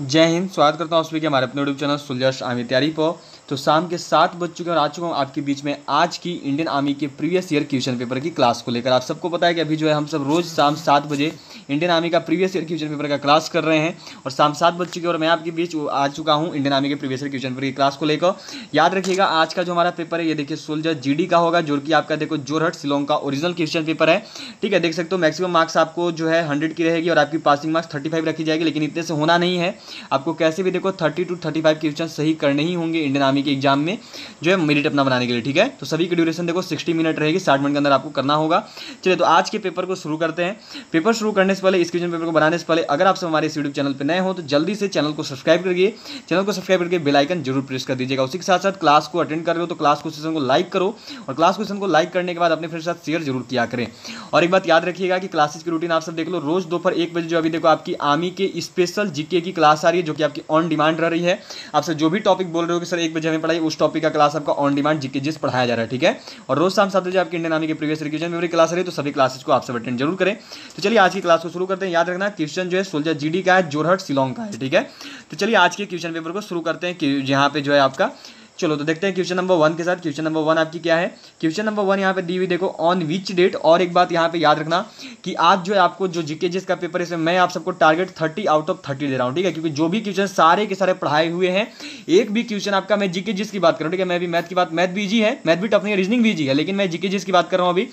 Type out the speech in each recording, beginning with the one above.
जय हिंद स्वागत करता हूँ आप सभी के हमारे अपने यूट्यूब चैनल सुलझाश आमिर तैयारी पर तो शाम के सात बज चुके हैं और आ चुका हूँ आपके बीच में आज की इंडियन आर्मी के प्रीवियस ईयर क्वेश्चन पेपर की क्लास को लेकर आप सबको पता है कि अभी जो है हम सब रोज़ शाम सात बजे इंडियन आर्मी का प्रीवियस ईयर क्वेश्चन पेपर का क्लास कर रहे हैं और शाम सात बज चुके और मैं आपके बीच आ चुका हूँ इंडियन आर्मी के प्रीवियस ईयर क्वेश्चन पेपर की क्लास को लेकर याद रखिएगा आज का जो हमारा पेपर है ये देखिए सोल्जर जी का होगा जो कि आपका देखो जोरहट सिलोंग का ओरिजिनल क्वेश्चन पेपर है ठीक है देख सकते हो मैक्सिमम मार्क्स आपको जो है हंड्रेड की रहेगी और आपकी पासिंग मार्क्स थर्टी फाइव रखी जाएगी लेकिन इतने से होना नहीं है आपको कैसे भी देखो thirty two thirty five question सही करने ही होंगे इंडियन आर्मी आर्मी के एग्जाम में जो है मेरिट अपना बनाने के लिए ठीक है तो सभी की ड्यूरेशन देखो सिक्सटी मिनट रहेगी साठ मिनट के अंदर आपको करना होगा चलिए तो आज के पेपर को शुरू करते हैं पेपर शुरू करने से पहले इस क्वेश्चन पेपर को बनाने से पहले अगर आप सब हमारे इस यूट्यूब चैनल पर नए हो तो जल्दी से चैनल को सब्सक्राइब करिए चैनल को सब्सक्राइब करके बेलाइकन जरूर प्रेस कर दीजिएगा उसी के साथ साथ क्लास को अटेंड कर रहे हो तो क्लास क्वेश्चन को लाइक करो और क्लास क्वेश्चन को लाइक करने के बाद अपने फ्रेंड साथ शेयर जरूर किया करें और एक बात याद रखिएगा कि क्लासेज की रूटीन आप सब देख लो रोज दोपहर एक बजे जो अभी देखो आपकी आर्मी के स्पेशल जीके की क्लास आ रही है जो कि आपकी ऑन डिमांड रह रही है आपसे जो भी टॉपिक बोल रहे हो कि सर एक पे हमें पढ़ाई उस टॉपिक का क्लास आपका ऑन डिमांड जिसके जिस पढ़ाया जा रहा है ठीक है और रोज शाम सात बजे आपकी इंडियन आर्मी की प्रीवियस रिक्वेजन मेमोरी क्लास रही तो सभी क्लासेस को आप सब अटेंड जरूर करें तो चलिए आज की क्लास को शुरू करते हैं याद रखना क्वेश्चन जो है सोल्जर जी का है जोरहट सिलोंग का है ठीक है तो चलिए आज के क्वेश्चन पेपर को शुरू करते हैं यहाँ पे जो है आपका चलो तो देखते हैं क्वेश्चन नंबर वन के साथ क्वेश्चन नंबर वन आपकी क्या है क्वेश्चन नंबर वन यहाँ पे दी हुई देखो ऑन विच डेट और एक बात यहाँ पे याद रखना कि आज जो है आपको जो जीके जिस का पेपर है मैं आप सबको target thirty out of thirty दे रहा हूँ ठीक है क्योंकि जो भी क्वेश्चन सारे के सारे पढ़ाए हुए हैं एक भी क्वेश्चन आपका मैं जीके जिस की बात करूँ ठीक है मैं भी मैथ की बात मैथ भी जी है मैथ भी टफ नहीं है रीजनिंग भी जी है लेकिन मैं जीके जिस की बात कर रहा हूँ अभी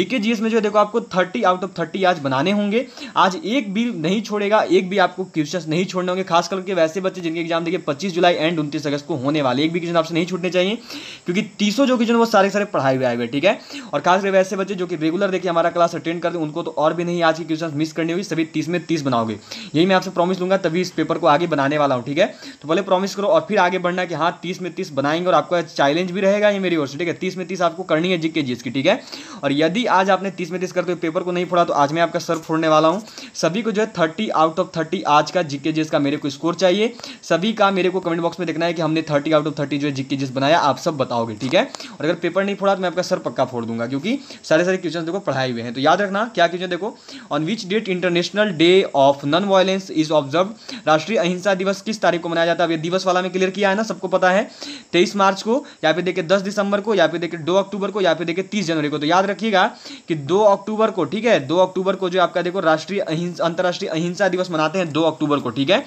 जीके जीएस में जो देखो आपको थर्टी आउट ऑफ थर्टी आज बनाने होंगे आज एक भी नहीं छोड़ेगा एक भी आपको क्वेश्चन नहीं छोड़ने होंगे खास करके वैसे बच्चे जिनके एग्जाम देखिए पच्चीस जुलाई एंड उन्तीस अगस्त को होने वाले एक भी क्वेश्चन आपसे नहीं छूटने चाहिए क्योंकि तीसों जो कि जो वो सारे सारे पढ़ाए हुए आए हुए ठीक है और खास करके वैसे बच्चे जो कि रेगुलर देखिए हमारा क्लास अटेंड करते उनको तो और भी नहीं आज की क्वेश्चन मिस करनी होगी सभी तीस में तीस बनाओगे यही मैं आपसे प्रॉमिस लूंगा तभी इस पेपर को आगे बनाने वाला हूँ ठीक है तो पहले प्रॉमिस करो और फिर आगे बढ़ना कि हाँ तीस में तीस बनाएंगे और आपका चैलेंज भी रहेगा ये मेरी ओर से ठीक है तीस में तीस आपको करनी है जिक्के जी ठीक है और यदि आज आपने तीस में तीस करते हुए पेपर को नहीं फोड़ा तो आज मैं आपका सर फोड़ने वाला हूँ सभी को जो है थर्टी आउट ऑफ थर्टी आज का जिक्के जी का मेरे को स्कोर चाहिए सभी का मेरे को कमेंट बॉक्स में देखना है कि हमने थर्टी आउट ऑफ थर्टी जो जी के जिस बनाया आप सब बताओगे ठीक है और अगर पेपर नहीं फोड़ा तो मैं आपका सर पक्का फोड़ दूंगा क्योंकि सारे सारे क्वेश्चन देखो पढ़ाए हुए हैं तो याद रखना क्या क्वेश्चन देखो on which date international day of non violence is observe राष्ट्रीय अहिंसा दिवस किस तारीख को मनाया जाता है अब दिवस वाला में क्लियर किया है ना सबको पता है तेईस मार्च को या फिर देखिए दस दिसंबर को या फिर देखिए दो अक्टूबर को या फिर देखिए तीस जनवरी को तो याद रखिएगा कि दो अक्टूबर को ठीक है दो अक्टूबर को जो आपका देखो राष्ट्रीय अंतर्राष्ट्रीय अहिंसा दिवस मनाते हैं दो अक्टूबर को ठीक है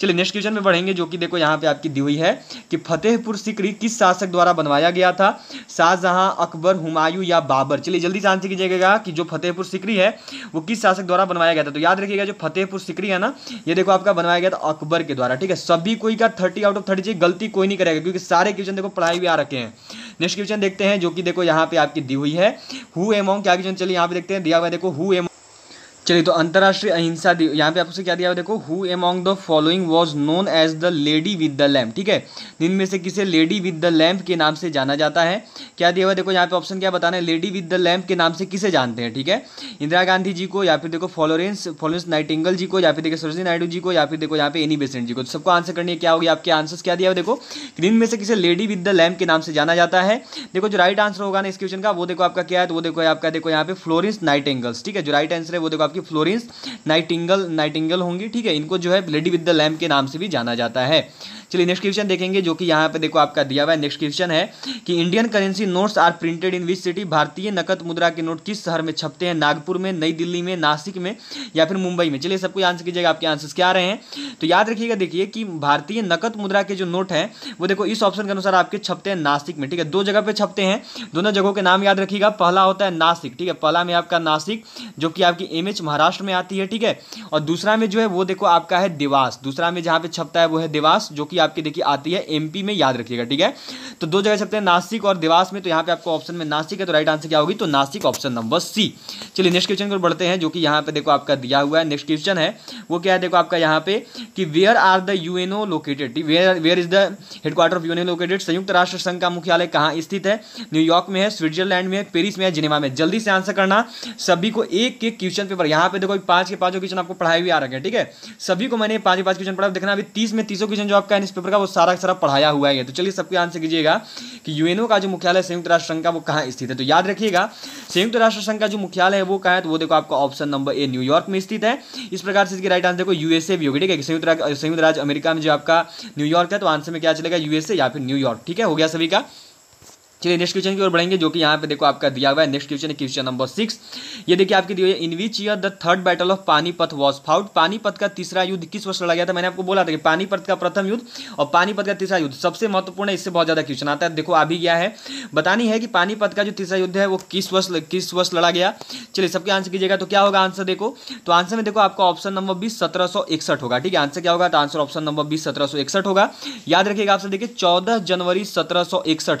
चलिए नेक्स्ट क्वेश्चन में बढ़ेंगे जो कि देखो यहाँ पे आपकी दी हुई है कि फतेहपुर सिकरी किस शासक द्वारा बनवाया गया था शाहजहां अकबर हुमायूं या बाबर चलिए जल्दी से आंसर कीजिएगा कि जो फतेहपुर सिकरी है वो किस शासक द्वारा बनवाया गया था तो याद रखिएगा जो फतेहपुर सिकरी है ना ये देखो आपका बनवाया गया था अकबर के द्वारा ठीक है सभी कोई का थर्टी आउट ऑफ थर्टी चाहिए गलती कोई नहीं करेगा क्योंकि सारे क्वेश्चन देखो पढ़ाई भी आ रखे हैं नेक्स्ट क्वेश्चन देखते हैं जो कि देखो यहाँ पे आपकी दी हुई है हु एमोंग क्या क्वेश्चन चलिए यहाँ पे देखते हैं दिया हुआ देखो हु चलिए तो अंतर्राष्ट्रीय अहिंसा दिवस यहाँ पे आपसे क्या दिया देखो who among the following was known as the lady with the lamp ठीक है जिनमें से किसे लेडी विद द लैम्प के नाम से जाना जाता है क्या दिया हुआ देखो यहाँ पे ऑप्शन क्या बताना है लेडी विद द लैम्प के नाम से किसे जानते हैं ठीक है इंदिरा गांधी जी को या फिर देखो फॉलोरेंस फॉलोरेंस नाइटिंगल जी को या फिर देखो सरोजी नायडू जी को या फिर देखो यहाँ पे एनी बेसेंट जी को तो सबको आंसर करनी है क्या होगी आपके आंसर क्या दिया हुआ देखो जिनमें से किसे लेडी विद द लैम्प के नाम से जाना जाता है देखो जो राइट आंसर होगा ना इस क्वेश्चन का वो देखो आपका क्या है तो वो देखो आपका देखो यहाँ पे फ्लोरेंस नाइट ठीक है जो राइट आंसर है वो देखो आपकी कि फ्लोरेंस नाइटिंगल नाइटिंगल होंगी ठीक है इनको जो है लेडी विद द लैम्प के नाम से भी जाना जाता है चलिए नेक्स्ट क्वेश्चन देखेंगे जो कि यहाँ पे देखो आपका दिया हुआ है नेक्स्ट क्वेश्चन है कि Indian currency notes are printed in which city भारतीय नकद मुद्रा के नोट किस शहर में छपते हैं नागपुर में नई दिल्ली में नासिक में या फिर मुंबई में चलिए सबको आंसर कीजिएगा आपके आंसर क्या आ रहे हैं तो याद रखिएगा देखिए कि भारतीय नकद मुद्रा के जो नोट है वो देखो इस ऑप्शन के अनुसार आपके छपते हैं नासिक में ठीक है दो जगह पे छपते हैं दोनों जगहों के नाम याद रखिएगा पहला होता है नासिक ठीक है पहला में आपका नासिक जो कि आपकी एम महाराष्ट्र में आती है ठीक है और दूसरा में जो है वो देखो आपका है देवास दूसरा में जहाँ पे छपता है वो है देवास जो कि की आपकी देखिए आती है एमपी में याद रखिएगा ठीक है तो दो जगह सकते हैं नासिक और देवास में तो यहाँ पे आपको ऑप्शन में नासिक है तो राइट आंसर क्या होगी तो नासिक ऑप्शन नंबर सी चलिए नेक्स्ट क्वेश्चन पर बढ़ते हैं जो कि यहाँ पे देखो आपका दिया हुआ है नेक्स्ट क्वेश्चन है वो क्या है देखो आपका यहाँ पे कि where are the UNO located where is the headquarter of UNO located संयुक्त राष्ट्र संघ का मुख्यालय कहाँ स्थित है न्यूयॉर्क में है स्विट्जरलैंड में है पेरिस में है जिनेवा में जल्दी से आंसर करना सभी को एक एक क्वेश्चन पेपर यहाँ पे देखो पांच के पांचों क्वेश्चन आपको पढ़ाई भी आ रखे हैं ठीक है सभी को मैंने पांच पांच क्वेश्चन पढ़ा देखना अभी तीस में तीसों क्वेश्चन जो आपका पेपर का वो सारा सारा पढ़ाया हुआ है तो चलिए सबके आंसर कीजिएगा कि यूएनओ का जो मुख्यालय संयुक्त राष्ट्र संघ का वो कहाँ स्थित है तो याद रखिएगा संयुक्त राष्ट्र संघ का जो मुख्यालय है वो कहाँ है तो वो देखो आपका ऑप्शन नंबर ए न्यूयॉर्क में स्थित है इस प्रकार से इसकी राइट आंसर देखो यूएसए भी होगी ठीक है संयुक्त संयुक्त राज्य अमेरिका में जो आपका न्यूयॉर्क है तो आंसर में क्या चलेगा यूएसए या फिर न्यूयॉर्क ठीक है हो गया सभी का चलिए नेक्स्ट क्वेश्चन की ओर बढ़ेंगे जो कि यहाँ पे देखो आपका दिया हुआ है नेक्स्ट क्वेश्चन है क्वेश्चन नंबर सिक्स ये देखिए आपकी दी है in which year the third battle of Panipat was fought Panipat का तीसरा युद्ध किस वर्ष लड़ा गया था मैंने आपको बोला था कि पानीपत का प्रथम युद्ध और पानीपत का तीसरा युद्ध सबसे महत्वपूर्ण इससे बहुत ज़्यादा क्वेश्चन आता है देखो अभी गया है बतानी है कि पानीपत का जो तीसरा युद्ध है वो किस वर्ष किस वर्ष लड़ा गया चलिए सबके आंसर कीजिएगा तो क्या होगा आंसर देखो तो आंसर में देखो आपका ऑप्शन नंबर बीस सत्रह होगा ठीक है आंसर क्या होगा तो आंसर ऑप्शन नंबर बीस सत्रह होगा याद रखिएगा आपसे देखिए चौदह जनवरी सत्रह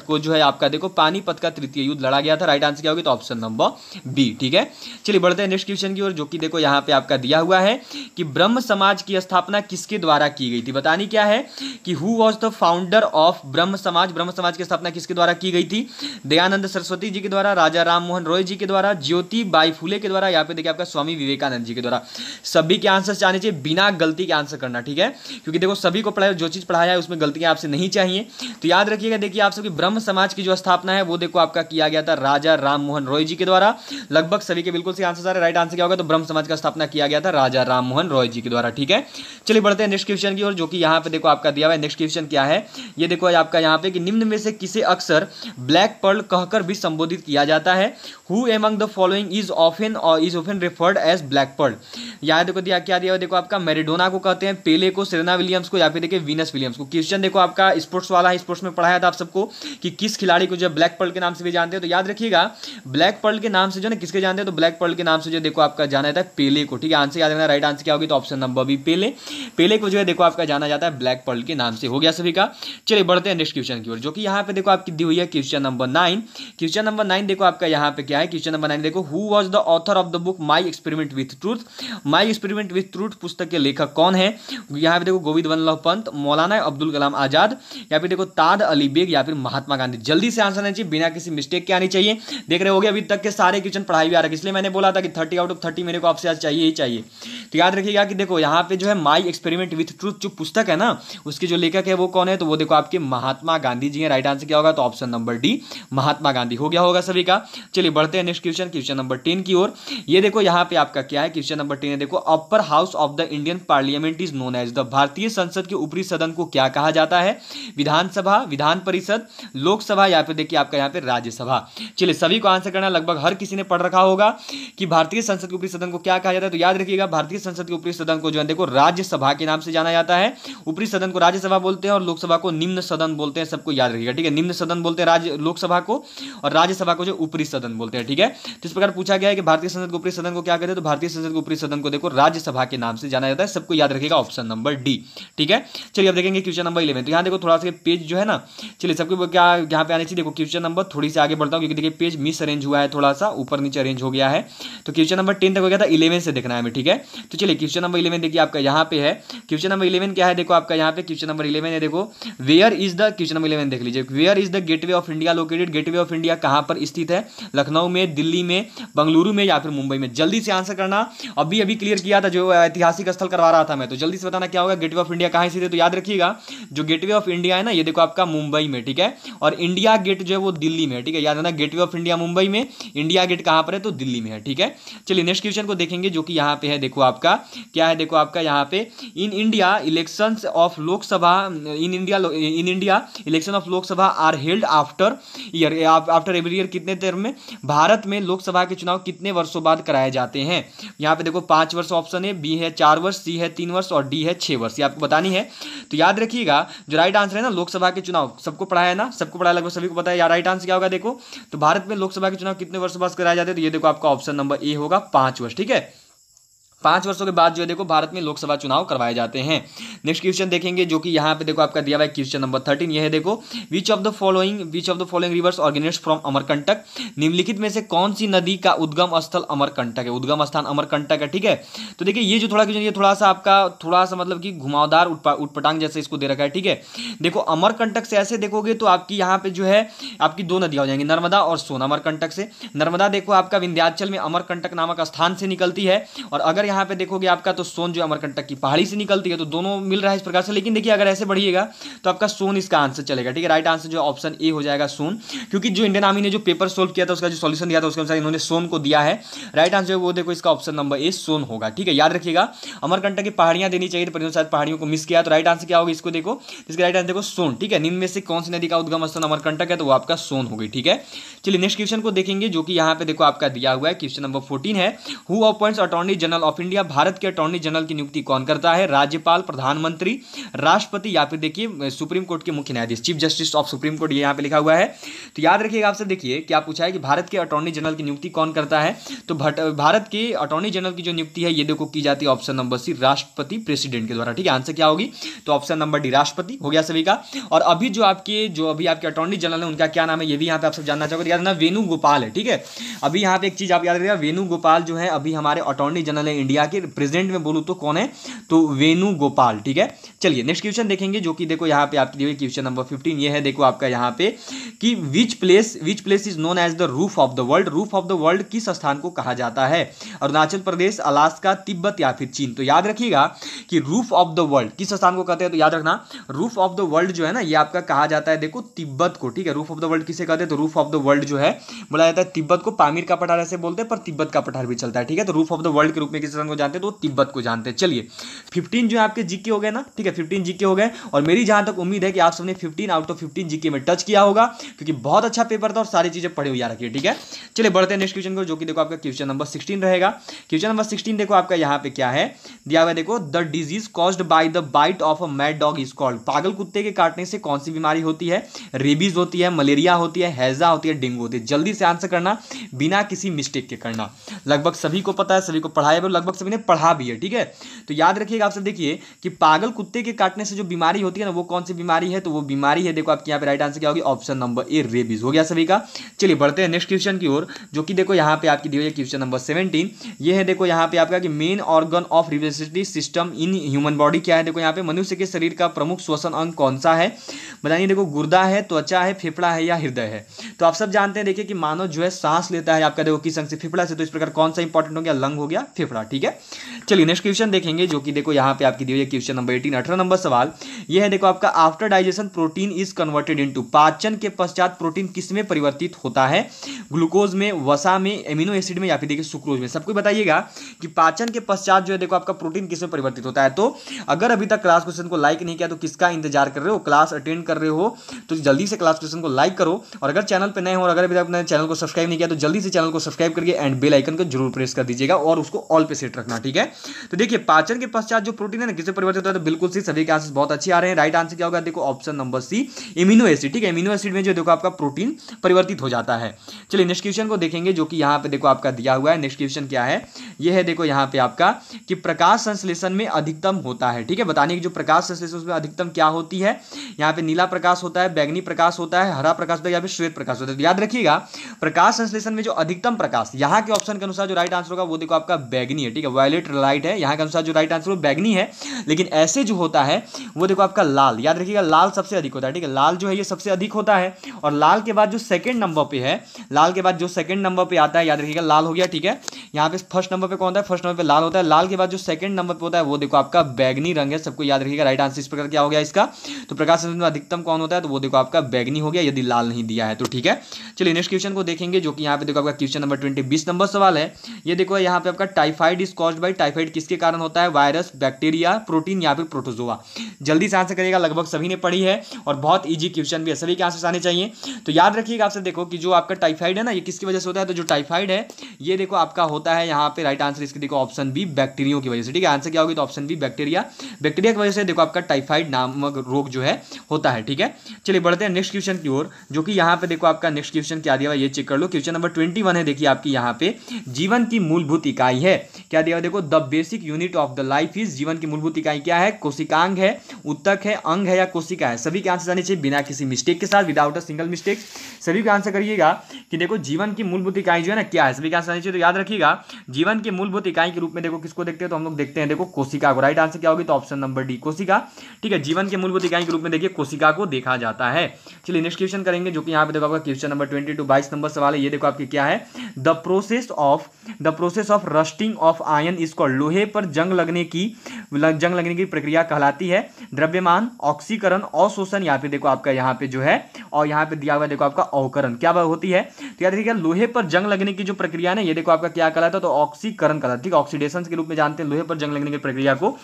को जो है आपका का देखो पानीपत का तृतीय युद्ध लड़ा गया था राइट आंसर क्या होगी तो ऑप्शन नंबर बी ठीक है चलिए बढ़ते हैं नेक्स्ट क्वेश्चन की ओर जो कि देखो यहाँ पे आपका दिया हुआ है कि ब्रह्म समाज की स्थापना किसके द्वारा की गई थी बतानी क्या है कि who was the founder of Brahmo Samaj ब्रह्म समाज की स्थापना किसके द्वारा की गई थी दयानंद सरस्वती जी के द्वारा राजा राम मोहन रॉय जी के द्वारा ज्योति बाई फूले के द्वारा यहाँ पे देखिए आपका स्वामी विवेकानंद जी के द्वारा सभी के आंसर चाहने चाहिए बिना गलती के आंसर करना ठीक है क्योंकि देखो सभी को पढ़ाया जो चीज़ पढ़ाया है उसमें गलतियां आपसे नहीं चाहिए तो याद रखिएगा देखिए आप सभी ब्रह्म समाज की जो स्थापना है वो देखो आपका किया गया था राजा राम मोहन रॉय जी के द्वारा लगभग सभी के बिल्कुल सही आंसर सारे राइट आंसर क्या होगा तो ब्रह्म समाज का स्थापना किया गया था राजा राम मोहन रॉय जी के द्वारा ठीक है चलिए बढ़ते हैं नेक्स्ट क्वेश्चन की ओर जो कि यहाँ पे देखो आपका दिया हुआ है नेक्स्ट क्वेश्चन क्या है ये देखो आपका यहाँ पे कि निम्न में से किसे अक्सर ब्लैक पर्ल कहकर भी संबोधित किया जाता है who among the following is often is often referred as black pearl यहाँ देखो दिया क्या दिया हुआ देखो आपका मैरिडोना को कहते हैं पेले को सेरेना विलियम्स को या फिर देखिए वीनस विलियम्स को क्वेश्चन देखो आपका स्पोर्ट्स वाला है स्पोर्ट्स में पढ़ाया था आप सबको कि किस खिलाड़ी भाई को जो ब्लैक पर्ल के नाम से भी जानते हैं तो याद रखिएगा ब्लैक पर्ल के नाम से जो ना किसके जानते हैं तो ब्लैक पर्ल के नाम से जो देखो आपका जाना जाता है पेले को ठीक है आंसर याद रखना राइट आंसर क्या होगी तो option number B Pele Pele को जो है देखो आपका जाना जाता है ब्लैक पर्ल के नाम से हो गया सभी का चलिए बढ़ते हैं नेक्स्ट क्वेश्चन की ओर जो कि यहाँ पे देखो आपकी दी हुई है question number nine question number nine देखो आपका यहाँ पे क्या है क्वेश्चन नंबर नाइन देखो who was the author of the book my experiment with truth my experiment with truth पुस्तक के लेखक कौन है यहाँ पे देखो गोविंद वल्लभ पंत मौलाना अब्दुल कलाम आजाद या फिर देखो ताद अली बेग या फिर महात्मा गांधी जल्दी से आंसर आना चाहिए बिना किसी मिस्टेक के आनी चाहिए देख रहे हो अभी तक के सारे क्वेश्चन पढ़ाई भी आ रहे इसलिए मैंने बोला था कि थर्टी आउट ऑफ थर्टी मेरे को आपसे आज चाहिए ही चाहिए तो याद रखिएगा कि देखो यहाँ पे जो है माई एक्सपेरिमेंट विथ ट्रूथ जो पुस्तक है ना उसके जो लेखक है वो कौन है तो वो देखो आपके महात्मा गांधी जी है राइट आंसर क्या होगा तो option number D Mahatma Gandhi हो गया होगा सभी का चलिए बढ़ते हैं next question question number ten की ओर ये देखो यहाँ पे आपका क्या है क्वेश्चन नंबर टेन है देखो upper house of the Indian parliament is known as the भारतीय संसद के ऊपरी सदन को क्या कहा जाता है विधानसभा विधान परिषद लोकसभा या तो देखिए आपका यहाँ पे राज्यसभा चलिए सभी को आंसर करना लगभग हर किसी ने पढ़ रखा होगा कि भारतीय संसद के ऊपरी सदन को क्या कहा जाता है तो याद रखिएगा भारतीय संसद के ऊपरी सदन को जो है देखो राज्यसभा के नाम से जाना जाता है ऊपरी सदन को राज्यसभा बोलते हैं और लोकसभा को निम्न सदन बोलते हैं सबको याद रखिएगा ठीक है निम्न सदन बोलते हैं राज्य लोकसभा को और राज्यसभा को जो ऊपरी सदन बोलते हैं ठीक है तो इस प्रकार पूछा गया है कि भारतीय संसद के ऊपरी सदन को क्या कहते हैं तो भारतीय संसद के ऊपरी सदन को देखो राज्यसभा के नाम से जाना जाता है सबको याद रखेगा ऑप्शन नंबर डी ठीक है चलिए अब देखेंगे क्वेश्चन नंबर इलेवन तो यहाँ देखो थोड़ा सा पेज जो है ना चलिए सबको क्या यहाँ पे आने चाहिए देखो क्वेश्चन नंबर थोड़ी सी आगे बढ़ता हूँ क्योंकि देखिए पेज मिस अरेंज हुआ है थोड़ा सा ऊपर नीचे अरेंज हो गया है तो क्वेश्चन नंबर टेन तक हो गया था इलेवन से देखना है हमें ठीक है तो चलिए क्वेश्चन नंबर इलेवन देखिए आपका यहाँ पे है क्वेश्चन नंबर इलेवन क्या है देखो आपका यहाँ पे क्वेश्चन नंबर इलेवन है देखो where is the question number eleven देख लीजिए where is the gateway of India located gateway of India कहाँ पर स्थित है लखनऊ में दिल्ली में बंगलुरु में या फिर मुंबई में जल्दी से आंसर करना अभी अभी क्लियर किया था जो ऐतिहासिक स्थल करवा रहा था मैं तो जल्दी से बताना क्या होगा गेटवे ऑफ इंडिया कहाँ स्थित है तो याद रखिएगा जो गेटवे ऑफ इंडिया है ना ये देखो आपका मुंबई में ठीक है और इंडिया गेट जो है वो दिल्ली में है ठीक है याद रखना गेटवे ऑफ इंडिया मुंबई में इंडिया गेट कहां पर है तो दिल्ली में है ठीक है चलिए नेक्स्ट क्वेश्चन को देखेंगे जो कि यहां पे है देखो आपका क्या है देखो आपका यहां पे in India election of Lok Sabha in India in India election of Lok Sabha are held after year after every year कितने देर में भारत में लोकसभा के चुनाव कितने वर्षों बाद कराए जाते हैं यहां पर देखो पांच वर्ष ऑप्शन है बी है चार वर्ष सी है तीन वर्ष और डी है छह वर्ष ये आपको बतानी है तो याद रखिएगा जो राइट आंसर है ना लोकसभा के चुनाव सबको पढ़ाया ना सबको पढ़ाया लगभग सभी सभी को पता है राइट आंसर क्या होगा देखो तो भारत में लोकसभा के चुनाव कितने वर्ष बाद कराए जाते हैं तो ये देखो आपका ऑप्शन नंबर ए होगा पांच वर्ष ठीक है पांच वर्षों के बाद जो है देखो भारत में लोकसभा चुनाव करवाए जाते हैं नेक्स्ट क्वेश्चन देखेंगे जो कि यहाँ पे देखो आपका दिया हुआ है क्वेश्चन नंबर थर्टीन ये है देखो which of the following which of the following rivers originates from Amarkantak निम्नलिखित में से कौन सी नदी का उद्गम स्थल अमरकंटक है उद्गम स्थान अमरकंटक है ठीक है तो देखिये ये जो थोड़ा क्वेश्चन ये थोड़ा सा आपका थोड़ा सा मतलब कि घुमावदार उटपटांग जैसे इसको दे रखा है ठीक है देखो अमरकंटक से ऐसे देखोगे तो आपकी यहाँ पे जो है आपकी दो नदियां हो जाएंगी नर्मदा और सोन अमरकंटक से नर्मदा देखो आपका विंध्याचल में अमरकंटक नामक स्थान से निकलती है और अगर यहाँ पे देखोगे आपका तो सोन जो अमरकंटक की पहाड़ी से निकलती है तो दोनों मिल रहा है इस प्रकार से लेकिन देखिए अगर ऐसे बढ़िएगा तो आपका सोन इसका आंसर चलेगा ठीक है राइट आंसर जो ऑप्शन ए हो जाएगा सोन क्योंकि जो इंडियन आर्मी ने जो पेपर सोल्व किया था उसका जो सोल्यूशन दिया था उसके अनुसार इन्होंने सोन को दिया है राइट आंसर वो देखो इसका ऑप्शन नंबर ए सोन होगा ठीक है याद रखिएगा अमरकंटक की पहाड़ियाँ देनी चाहिए तो पर शायद पहाड़ियों को मिस किया तो राइट आंसर क्या होगा इसको देखो इसका राइट आंसर देखो सोन ठीक है निम्न में से कौन सी नदी का उद्गम स्थान अमरकंटक है तो वो आपका सोन हो गई ठीक है चलिए नेक्स्ट क्वेश्चन को देखेंगे जो कि यहाँ पे देखो आपका दिया हुआ है क्वेश्चन नंबर फोर्टीन है who appoints attorney general of of India भारत के अटॉर्नी जनरल की नियुक्ति कौन करता है राज्यपाल प्रधानमंत्री राष्ट्रपति या फिर देखिए सुप्रीम कोर्ट के मुख्य न्यायाधीश chief justice of supreme court ये यहाँ पे लिखा हुआ है तो याद रखिएगा आपसे देखिए क्या पूछा है कि भारत के अटॉर्नी जनरल की नियुक्ति कौन करता है तो भारत के अटॉर्नी जनरल की जो नियुक्ति है ये देखो की जाती है ऑप्शन नंबर सी राष्ट्रपति प्रेसिडेंट के द्वारा ठीक है आंसर क्या होगी तो ऑप्शन नंबर डी राष्ट्रपति हो गया सभी का और अभी जो आपके जो अभी आपके अटॉर्नी जनरल है उनका क्या नाम है ये भी यहाँ पे आप सब जानना चाहोगे तो याद ना वेणुगोपाल है ठीक है अभी यहाँ पे एक चीज आप याद रखिएगा वेणुगोपाल जो है अभी हमारे अटॉर्नी जनरल है इंडिया के प्रेजिडेंट में बोलूँ तो कौन है तो वेणुगोपाल ठीक है चलिए नेक्स्ट क्वेश्चन देखेंगे जो कि देखो यहाँ पे आपके लिए क्वेश्चन नंबर फिफ्टीन ये है देखो आपका यहाँ पे कि which place which place is known as the roof of the world roof of the world किस स्थान को कहा जाता है अरुणाचल प्रदेश अलास्का तिब्बत या फिर चीन तो याद रखिएगा कि रूफ ऑफ द वर्ल्ड किस स्थान को कहते हैं तो याद रखना रूफ ऑफ द वर्ल्ड जो है ना ये आपका कहा जाता है देखो तिब्बत को ठीक है रूफ ऑफ द वर्ल्ड किसे कहते हैं तो रूफ ऑफ द वर्ल्ड जो है बोला जाता है तिब्बत को पामीर का पठार ऐसे बोलते हैं पर तिब्बत का पठार भी चलता है ठीक है तो रूफ ऑफ द वर्ल्ड के रूप में किस सेशन को जानते हैं तो तिब्बत को जानते हैं चलिए फिफ्टीन जो है आपके जीके हो गए ना ठीक है फिफ्टीन जीके हो गए और मेरी जहां तक उम्मीद है कि आप सबने fifteen out of fifteen GK में टच किया होगा क्योंकि बहुत अच्छा पेपर था और सारी चीज़ें पढ़ी हुई रखिए ठीक है चलिए बढ़ते हैं नेक्स्ट क्वेश्चन को जो कि देखो आपका क्वेश्चन नंबर सिक्सटीन रहेगा क्वेश्चन नंबर सिक्सटीन देखो आपका यहाँ पे क्या है दिया हुआ देखो the disease caused by the bite of a mad dog is called पागल कुत्ते के काटने से कौन सी बीमारी होती है रेबीज होती है मलेरिया होती है हैजा होती है डेंगू होती है जल्दी से आंसर करना बिना किसी मिस्टेक के करना लगभग सभी को पता है सभी को पढ़ाया लगभग लगभग सभी ने पढ़ा भी है ठीक है तो याद रखिएगा आप सब देखिए कि पागल कुत्ते के काटने से जो बीमारी होती है ना वो कौन सी बीमारी है तो वो बीमारी है देखो आपके यहाँ पे राइट आंसर क्या होगी ऑप्शन नंबर ए रेबीज हो गया सभी का चलिए बढ़ते हैं नेक्स्ट क्वेश्चन की ओर जो कि देखो यहाँ पे आपकी दी हुई है क्वेश्चन नंबर सेवेंटीन ये है देखो यहाँ पे आपका कि main organ of representative system in human body क्या है देखो यहाँ पे मनुष्य के शरीर का प्रमुख श्वसन अंग कौन सा है बताइए देखो गुर्दा है त्वचा है फेफड़ा है या हृदय है तो आप सब जानते हैं देखिए कि मानव जो है सांस लेता है आपका देखो किस अंग से फेफड़ा से तो इस प्रकार कौन सा इंपॉर्टेंट हो गया लंग हो गया फेफड़ा ठीक ठीक है चलिए नेक्स्ट क्वेश्चन देखेंगे जो कि देखो यहाँ पे आपकी दी हुई है क्वेश्चन नंबर एटीन अठारह नंबर सवाल यह है देखो आपका after digestion protein is converted into पाचन के पश्चात प्रोटीन किस में परिवर्तित होता है ग्लूकोज में वसा में एमिनो एसिड में या फिर देखिए सुक्रोज में सबको बताइएगा कि पाचन के पश्चात जो है देखो आपका प्रोटीन किस में परिवर्तित होता है तो अगर अभी तक क्लास क्वेश्चन को लाइक नहीं किया तो किसका इंतजार कर रहे हो क्लास अटेंड कर रहे हो तो जल्दी से क्लास क्वेश्चन को लाइक करो और अगर चैनल पर नए हो और अगर अभी तक अपने चैनल को सब्सक्राइब नहीं किया तो जल्दी से चैनल को सब्सक्राइब करके एंड बेल आइकन को जरूर प्रेस कर दीजिएगा और उसको ऑल पे सेट सेट रखना ठीक है तो देखिए पाचन के पश्चात जो प्रोटीन है ना किसे परिवर्तित होता है तो बिल्कुल सी सभी के आंसर बहुत अच्छे आ रहे हैं राइट आंसर क्या होगा देखो option number C immuno acid ठीक है इम्यूनो एसिड में जो देखो आपका प्रोटीन परिवर्तित हो जाता है चलिए नेक्स्ट क्वेश्चन को देखेंगे जो कि यहाँ पे देखो आपका दिया हुआ है नेक्स्ट क्वेश्चन क्या है यह है देखो यहाँ पे आपका कि प्रकाश संश्लेषण में अधिकतम होता है ठीक है बताने की जो प्रकाश संश्लेषण उसमें अधिकतम क्या होती है यहाँ पे नीला प्रकाश होता है बैगनी प्रकाश होता है हरा प्रकाश होता है या फिर श्वेत प्रकाश होता है तो याद रखिएगा प्रकाश संश्लेषण में जो अधिकतम प्रकाश यहाँ के ऑप्शन के अनुसार जो राइट आंसर होगा वो देखो आपका बैगनी है ठीक है वायलेट लाइट है यहाँ के अनुसार जो राइट आंसर वो बैगनी है लेकिन ऐसे जो होता है वो देखो आपका लाल याद रखिएगा लाल सबसे अधिक होता है ठीक है लाल जो है ये सबसे अधिक होता है और लाल के बाद जो सेकेंड नंबर पर है लाल के बाद जो सेकेंड नंबर पर आता है याद रखिएगा लाल हो गया ठीक है यहाँ पे फर्स्ट नंबर पर कौन होता है फर्स्ट नंबर पर लाल होता है लाल के बाद जो सेकंड नंबर पर होता है वो देखो आपका बैगनी रंग है सबको याद रखिएगा राइट आंसर इस प्रकार क्या हो गया इसका तो प्रकाश में अधिकतम कौन होता है तो वो देखो आपका बैगनी हो गया यदि लाल नहीं दिया है तो ठीक है चलिए नेक्स्ट क्वेश्चन को देखेंगे जो कि यहाँ पे देखो आपका क्वेश्चन नंबर ट्वेंटी बीस नंबर सवाल है ये देखो यहाँ पे आपका typhoid typhoid is cause by typhoid किसके कारण होता है वायरस बैक्टीरिया प्रोटीन या फिर प्रोटोजोआ जल्दी से आंसर करेगा लगभग सभी ने पढ़ी है और बहुत ईजी क्वेश्चन भी है सभी के आंसर आने चाहिए तो याद रखिएगा आपसे देखो कि जो आपका टाइफाइड है ना ये किसकी वजह से होता है तो जो टाइफाइड है ये देखो आपका होता है यहाँ पे राइट आंसर इसके देखो ऑप्शन बी बैक्टीरियो की वजह से ठीक है आंसर क्या होगी तो ऑप्शन बी बैक्टीरिया बैक्टीरिया की वजह से देखो आपका टाइफाइड नामक रोग जो है होता है ठीक है चलिए बढ़ते हैं नेक्स्ट क्वेश्चन की ओर जो कि यहाँ पे देखो आपका नेक्स्ट क्वेश्चन क्या दिया हुआ ये चेक कर लो क्वेश्चन नंबर ट्वेंटी है देखिए आपकी यहाँ पे जीवन की मूलभूत इकाई है क्या दिया देखो the basic unit of the life is जीवन की मूलभूत इकाई क्या है कोशिकांग है उत्तक है अंग है या कोशिका है सभी के आंसर जाने चाहिए बिना किसी मिस्टेक के साथ विदाउट अ सिंगल मिस्टेक सभी का आंसर करिएगा कि देखो जीवन की मूलभूत इकाई जो है ना क्या है सभी का आंसर चाहिए तो याद रखिएगा जीवन की मूलभूत इकाई के रूप में देखो किसको देखते हैं तो हम लोग देखते हैं देखो कोशिका को राइट आंसर क्या होगी तो ऑप्शन नंबर डी कोशिका ठीक है जीवन के मूलभूत इकाई के रूप में देखिए कोशिका को देखा जाता है चलिए नेक्स्ट क्वेश्चन करेंगे जो कि यहाँ पे देखो आपका क्वेश्चन नंबर ट्वेंटी टू बाईस नंबर सवाल है ये देखो आपके क्या है the process of the process of rusting of of iron इसको लोहे पर जंग लगने की जंग लगने की प्रक्रिया कहलाती है द्रव्यमान ऑक्सीकरण अवशोषण या फिर देखो आपका यहाँ पे जो है और यहाँ पे दिया हुआ देखो आपका अवकरण क्या होती है तो याद रखिएगा लोहे पर जंग लगने की जो प्रक्रिया ना ये देखो आपका क्या कहलाता है तो ऑक्सीकरण कहलाता है ठीक है ऑक्सीडेशन के रूप में जानते हैं लोहे पर जंग लगने की प्रक्रिया को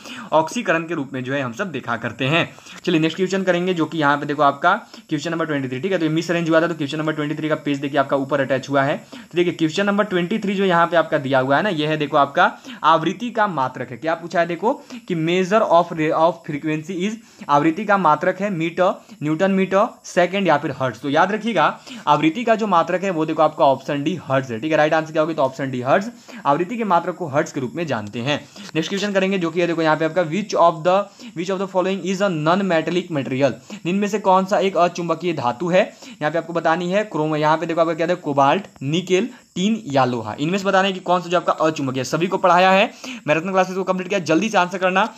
ऑक्सीकरण के रूप में जो है हम सब देखा करते हैं चलिए नेक्स्ट क्वेश्चन करेंगे जो कि यहाँ पे देखो आपका क्वेश्चन नंबर ट्वेंटी ठीक है तो मिस अरेंज हुआ था तो क्वेश्चन नंबर ट्वेंटी का पेज देखिए आपका ऊपर अटैच हुआ है तो देखिए क्वेश्चन नंबर ट्वेंटी थ्री जो यहाँ पे आपका दिया हुआ है ना ये है देखो आपका आवृत्ति का मात्रक है क्या पूछा है देखो कि measure of of frequency is आवृत्ति का मात्रक है मीटर न्यूटन मीटर सेकेंड या फिर हर्ट्स तो याद रखिएगा आवृत्ति का जो मात्रक है वो देखो आपका ऑप्शन डी हर्ट्स है ठीक है राइट आंसर क्या होगी तो ऑप्शन डी हर्ट्स आवृत्ति के मात्रक को हर्ट्स के रूप में जानते हैं नेक्स्ट क्वेश्चन करेंगे जो कि देखो यहाँ पे आपका which of the which of the following is a non metallic material इनमें से कौन सा एक अचुंबकीय धातु है यहाँ पे आपको बतानी है क्रोम यहाँ पे देखो आपका क्या है कोबाल्ट निकेल तीन तीन या लोहा इनमें से बताने की कौन सा जो आपका अचुंबकीय सभी को पढ़ाया है मैराथन क्लासेस को कंप्लीट किया जल्दी से आंसर करना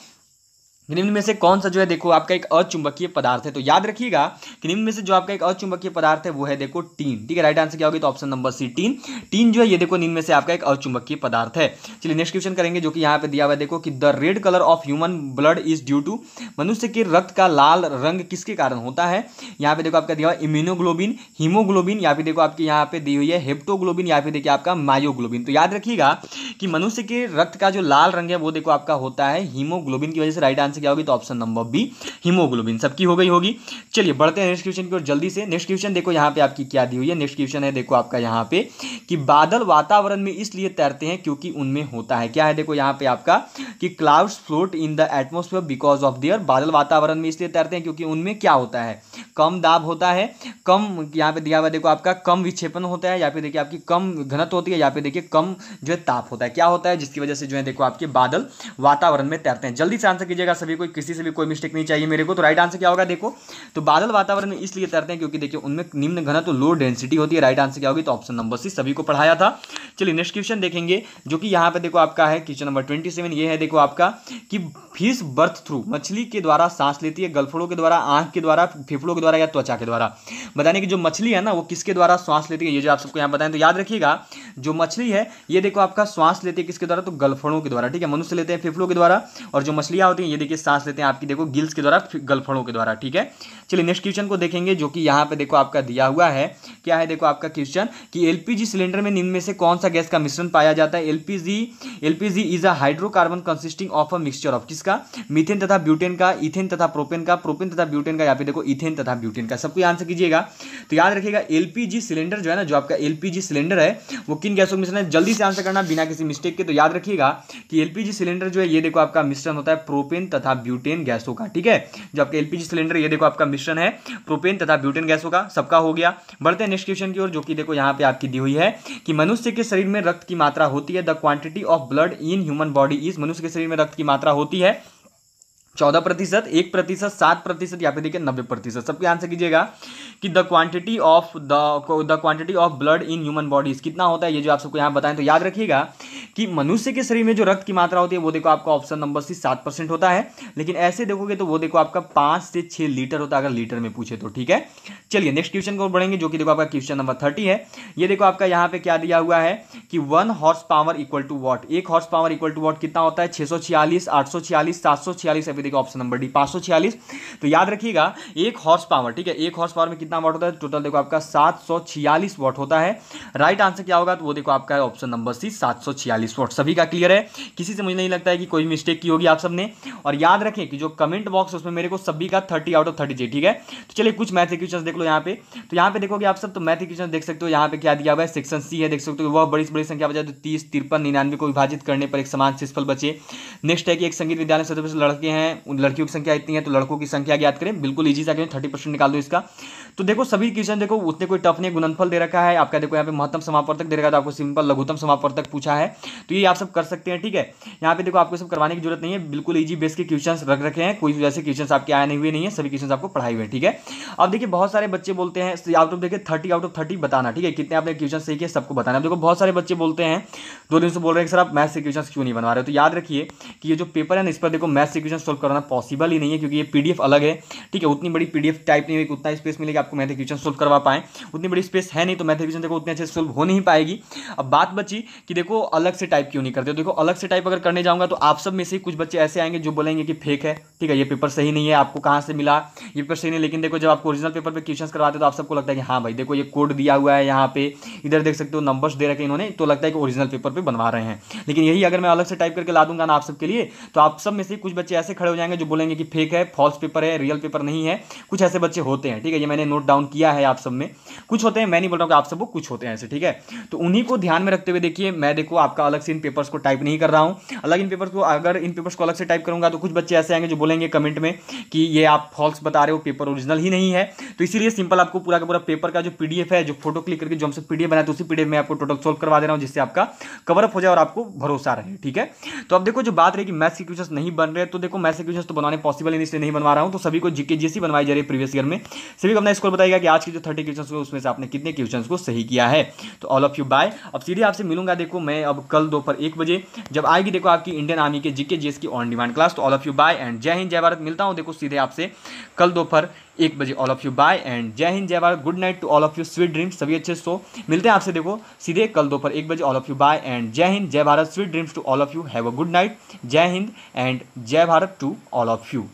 निम्न में से कौन सा जो है देखो आपका एक अचुंबकीय पदार्थ है तो याद रखिएगा कि निम्न में से जो आपका एक अचुंबकीय पदार्थ है वो है देखो टीन ठीक है राइट आंसर क्या होगी तो option number C tin tin जो है ये देखो निम्न में से आपका एक अचुंबकीय पदार्थ है चलिए नेक्स्ट क्वेश्चन करेंगे जो कि यहाँ पे दिया हुआ है देखो कि the red colour of human blood is due to मनुष्य के रक्त का लाल रंग किसके कारण होता है यहाँ पे देखो आपका दिया हुआ इम्यूनोग्लोबिन हीमोग्लोबिन या फिर देखो आपके यहाँ पे दी हुई है हेप्टोग्लोबिन या फिर देखिए आपका मायोग्लोबिन तो याद रखिएगा कि मनुष्य के रक्त का जो लाल रंग है वो देखो आपका होता है हीमोग्लोबिन की वजह से राइट आंसर आंसर क्या होगी तो ऑप्शन नंबर बी हीमोग्लोबिन सबकी हो गई होगी चलिए बढ़ते हैं नेक्स्ट क्वेश्चन की ओर जल्दी से नेक्स्ट क्वेश्चन देखो यहाँ पे आपकी क्या दी हुई है नेक्स्ट क्वेश्चन है देखो आपका यहाँ पे कि बादल वातावरण में इसलिए तैरते हैं क्योंकि उनमें होता है क्या है देखो यहाँ पे आपका कि clouds float in the atmosphere because of their बादल वातावरण में इसलिए तैरते हैं क्योंकि उनमें क्या होता है कम दाब होता है कम यहाँ पे दिया हुआ देखो आपका कम विक्षेपण होता है या फिर देखिए आपकी कम घनत होती है या फिर देखिए कम जो है ताप होता है क्या होता है जिसकी वजह से जो है देखो आपके बादल वातावरण में तैरते हैं जल्दी से आंसर कीजिएगा सभी को किसी से भी कोई मिस्टेक नहीं चाहिए मेरे को तो राइट आंसर क्या होगा देखो तो बादल वातावरण में इसलिए तैरते हैं क्योंकि देखिए उनमें निम्न घनत्व तो लो डेंसिटी होती है राइट आंसर क्या होगी तो ऑप्शन नंबर सी सभी को पढ़ाया था चलिए नेक्स्ट क्वेश्चन देखेंगे जो कि यहाँ पे देखो आपका है क्वेश्चन नंबर ट्वेंटी सेवन ये है देखो आपका कि फिश बर्थ थ्रू मछली के द्वारा सांस लेती है गलफड़ों के द्वारा आंख के द्वारा फेफड़ों के द्वारा या त्वचा के द्वारा बताने की जो मछली है ना वो किसके द्वारा श्वास लेती है ये जो आप सबको यहाँ बताएं तो याद रखिएगा जो मछली है ये देखो आपका श्वास लेती है किसके द्वारा तो गलफड़ों के द्वारा ठीक है मनुष्य लेते हैं फेफड़ों के द्वारा और जो मछलियाँ होती हैं ये देखिए तरीके से सांस लेते हैं आपकी देखो गिल्स के द्वारा गलफड़ों के द्वारा ठीक है चलिए नेक्स्ट क्वेश्चन को देखेंगे जो कि यहाँ पे देखो आपका दिया हुआ है क्या है देखो आपका क्वेश्चन कि एलपीजी सिलेंडर में निम्न में से कौन सा गैस का मिश्रण पाया जाता है LPG LPG is a hydrocarbon consisting of a mixture of किसका मिथेन तथा ब्यूटेन का इथेन तथा प्रोपेन का प्रोपेन तथा ब्यूटेन का यहाँ पे देखो इथेन तथा ब्यूटेन का सबको आंसर कीजिएगा तो याद रखिएगा एलपीजी सिलेंडर जो है ना जो आपका एलपीजी सिलेंडर है वो किन गैसों का मिश्रण है जल्दी से आंसर करना बिना किसी मिस्टेक के तो याद रखिएगा कि एलपीजी सिलेंडर जो है ये देखो आपका मिश्रण होता है प्रोपेन तथा तथा ब्यूटेन गैसों का ठीक है जो आपका एलपीजी सिलेंडर ये देखो आपका मिश्रण है प्रोपेन तथा ब्यूटेन गैसों का सबका हो गया बढ़ते हैं नेक्स्ट क्वेश्चन की ओर जो कि देखो यहाँ पे आपकी दी हुई है कि मनुष्य के शरीर में रक्त की मात्रा होती है the quantity of blood in human body is मनुष्य के शरीर में रक्त की मात्रा होती है चौदह प्रतिशत एक प्रतिशत सात प्रतिशत या फिर देखिए नब्बे प्रतिशत सबके आंसर कीजिएगा कि the quantity of the quantity of blood in human bodies कितना होता है ये जो आप सबको यहाँ बताएं तो याद रखिएगा कि मनुष्य के शरीर में जो रक्त की मात्रा होती है वो देखो आपका ऑप्शन नंबर सी सात परसेंट होता है लेकिन ऐसे देखोगे तो वो देखो आपका पाँच से छः लीटर होता है अगर लीटर में पूछे तो ठीक है चलिए नेक्स्ट क्वेश्चन को बढ़ेंगे जो कि देखो आपका क्वेश्चन नंबर थर्टी है ये देखो आपका यहाँ पे क्या दिया हुआ है कि one horse power equal to watt एक horse power equal to watt कितना होता है छः सौ छियालीस आठ सौ छियालीस सात सौ छियालीस देखिए ऑप्शन नंबर डी पांच तो याद रखिएगा एक हॉर्स पावर ठीक है एक हॉर्स पावर में कितना वॉट होता है टोटल देखो आपका सात वाट होता है राइट आंसर क्या होगा तो वो देखो आपका ऑप्शन नंबर सी सात वाट सभी का क्लियर है किसी से मुझे नहीं लगता है कि कोई मिस्टेक की होगी आप सबने और याद रखें कि जो कमेंट बॉक्स उसमें मेरे को सभी का थर्टी आउट ऑफ थर्टी चाहिए ठीक है तो चलिए कुछ मैथ क्वेश्चन देख लो यहाँ पे तो यहाँ पे देखोगे आप सब तो मैथ क्वेश्चन देख सकते हो यहाँ पे क्या दिया हुआ है सेक्शन सी है देख सकते हो वह बड़ी बड़ी संख्या बचा तो तीस तिरपन निन्यानवे को विभाजित करने पर एक समान सिस्फल बचे नेक्स्ट है कि एक संगीत विद्यालय सदस्य लड़के हैं उन लड़कियों की संख्या इतनी है तो लड़कों की संख्या ज्ञात करें बिल्कुल ईजी सा करें थर्टी परसेंट निकाल दो इसका तो देखो सभी क्वेश्चन देखो उतने कोई टफ नहीं गुणनफल दे रखा है आपका देखो यहाँ पे महत्तम समापर्तक दे रखा है तो आपको सिंपल लघुत्तम समापर्तक पूछा है तो ये आप सब कर सकते हैं ठीक है यहाँ पे देखो आपको सब करवाने की जरूरत नहीं है बिल्कुल ईजी बेस के क्वेश्चन रख रखे हैं कोई वैसे क्वेश्चन आपके आए नहीं हुए नहीं है सभी क्वेश्चन आपको पढ़ाए हुए हैं ठीक है अब देखिए बहुत सारे बच्चे बोलते हैं तो आउट ऑफ देखिए थर्टी आउट ऑफ थर्टी बताना ठीक है कितने आपने क्वेश्चन सही किया सबको बताना देखो बहुत सारे बच्चे बोलते हैं दो दिन से बोल रहे हैं सर आप मैथ से क्वेश्चन क्यों नहीं बना रहे हो तो याद रखिए कि ये जो पेपर है ना इस पर देखो मैथ से क्वेश्चन सोल्व करना पॉसिबल ही नहीं है क्योंकि ये पीडीएफ अलग है ठीक है उतनी बड़ी पीडीएफ टाइप नहीं हुई उतना स्पेस मिलेगी आपको मैथ क्वेश्चन सोल्व करवा पाए उतनी बड़ी स्पेस है नहीं तो मैथ क्वेश्चन देखो उतने अच्छे सोल्व हो नहीं पाएगी अब बात बची कि देखो अलग से टाइप क्यों नहीं करते देखो अलग से टाइप अगर करने जाऊँगा तो आप सब में से कुछ बच्चे ऐसे आएंगे जो बोलेंगे कि फेक है ठीक है ये पेपर सही नहीं है आपको कहाँ से मिला ये पेपर सही नहीं लेकिन देखो जब आपको ओरिजिनल पेपर पर क्वेश्चन करवाते तो आप सबको लगता है कि हाँ भाई देखो ये कोड दिया हुआ है यहाँ पे इधर देख सकते हो नंबर्स दे रखे इन्होंने तो लगता है कि ओरिजिनल पेपर पर बनवा रहे हैं लेकिन यही अगर मैं अलग से टाइप करके ला दूंगा ना आप सबके लिए तो आप सब में से कुछ बच्चे ऐसे खड़े हो जाएंगे जो बोलेंगे कि फेक है फॉल्स पेपर है रियल पेपर नहीं है कुछ ऐसे बच्चे होते हैं ठीक है ये मैंने नोट डाउन किया है आप सब में कुछ होते हैं मैं नहीं बोल रहा हूँ आप सब वो कुछ होते हैं ऐसे ठीक है तो उन्हीं को ध्यान में रखते हुए देखिए मैं देखो आपका अलग से इन पेपर्स को टाइप नहीं कर रहा हूँ अलग इन पेपर्स को अगर इन पेपर्स को अलग से टाइप करूंगा तो कुछ बच्चे ऐसे आएंगे जो बोलेंगे कमेंट में कि ये आप फॉल्स बता रहे हो पेपर ओरिजिनल ही नहीं है तो इसीलिए सिंपल आपको पूरा का पूरा पेपर का जो पीडीएफ है जो फोटो क्लिक करके जो हमसे पीडीएफ बनाया तो उसी पीडीएफ में आपको टोटल सोल्व करवा दे रहा हूँ जिससे आपका कवरअप हो जाए और आपको भरोसा रहे ठीक है तो अब देखो जो बात रही कि मैथ्स के क्वेश्चन नहीं बन रहे तो देखो मैथ्स से क्वेश्चन तो बनाने पॉसिबल है इसलिए नहीं बनवा रहा हूँ तो सभी को जीके जीएससी बनवाई जा रही है प्रीवियस ईयर में सभी को अपना स्कोर बताएगा कि आज के जो थर्टी क्वेश्चन हुए उसमें से आपने कितने क्वेश्चन को सही किया है तो ऑल ऑफ यू बाय अब सीधे आपसे मिलूंगा देखो मैं अब कल दोपहर एक बजे जब आएगी देखो आपकी इंडियन आर्मी के जीके जीएस की ऑन डिमांड क्लास तो all of you bye and जय हिंद जय भारत मिलता हूँ देखो सीधे आपसे कल दोपहर एक बजे all of you bye and जय हिंद जय Bharat good night to all of you sweet dreams सभी अच्छे सो मिलते हैं आपसे देखो सीधे कल दोपहर एक बजे all of you bye and जय हिंद जय Bharat sweet dreams to all of you have a good night जय हिंद एंड जय Bharat to all of you